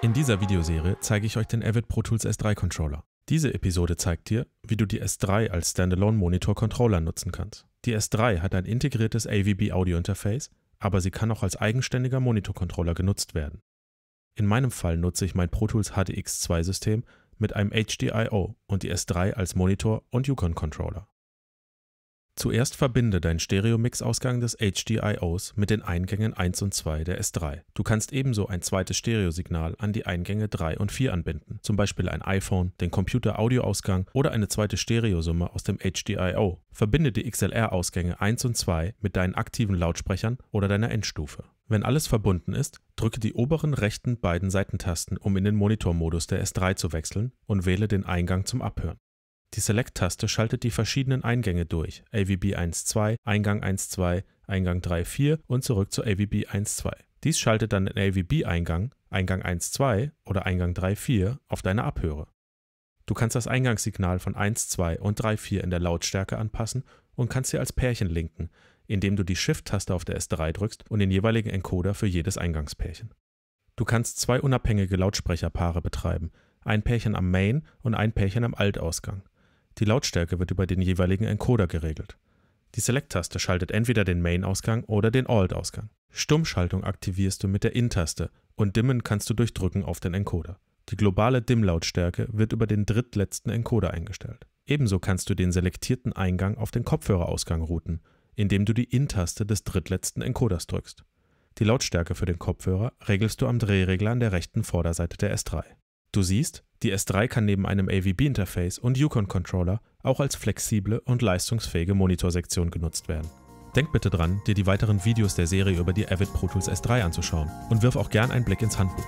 In dieser Videoserie zeige ich euch den Avid Pro Tools S3 Controller. Diese Episode zeigt dir, wie du die S3 als Standalone Monitor Controller nutzen kannst. Die S3 hat ein integriertes AVB Audio Interface, aber sie kann auch als eigenständiger Monitor Controller genutzt werden. In meinem Fall nutze ich mein Pro Tools HDX2 System mit einem HDIO und die S3 als Monitor und Yukon Controller. Zuerst verbinde deinen Stereo-Mix-Ausgang des HDIOs mit den Eingängen 1 und 2 der S3. Du kannst ebenso ein zweites Stereosignal an die Eingänge 3 und 4 anbinden, zum Beispiel ein iPhone, den Computer-Audio-Ausgang oder eine zweite Stereosumme aus dem HDIO. Verbinde die XLR-Ausgänge 1 und 2 mit deinen aktiven Lautsprechern oder deiner Endstufe. Wenn alles verbunden ist, drücke die oberen rechten beiden Seitentasten, um in den Monitormodus der S3 zu wechseln und wähle den Eingang zum Abhören. Die Select-Taste schaltet die verschiedenen Eingänge durch, AVB 1.2, Eingang 1.2, Eingang 3.4 und zurück zu AVB 1.2. Dies schaltet dann den AVB-Eingang, Eingang 1.2 oder Eingang 3.4 auf deine Abhöre. Du kannst das Eingangssignal von 1.2 und 3.4 in der Lautstärke anpassen und kannst sie als Pärchen linken, indem du die Shift-Taste auf der S3 drückst und den jeweiligen Encoder für jedes Eingangspärchen. Du kannst zwei unabhängige Lautsprecherpaare betreiben, ein Pärchen am Main und ein Pärchen am Altausgang. Die Lautstärke wird über den jeweiligen Encoder geregelt. Die Select-Taste schaltet entweder den Main-Ausgang oder den Alt-Ausgang. Stummschaltung aktivierst du mit der In-Taste und Dimmen kannst du durch Drücken auf den Encoder. Die globale Dimm-Lautstärke wird über den drittletzten Encoder eingestellt. Ebenso kannst du den selektierten Eingang auf den Kopfhörerausgang routen, indem du die In-Taste des drittletzten Encoders drückst. Die Lautstärke für den Kopfhörer regelst du am Drehregler an der rechten Vorderseite der S3. Du siehst, die S3 kann neben einem AVB-Interface und Yukon-Controller auch als flexible und leistungsfähige Monitorsektion genutzt werden. Denk bitte dran, dir die weiteren Videos der Serie über die Avid Pro Tools S3 anzuschauen und wirf auch gern einen Blick ins Handbuch.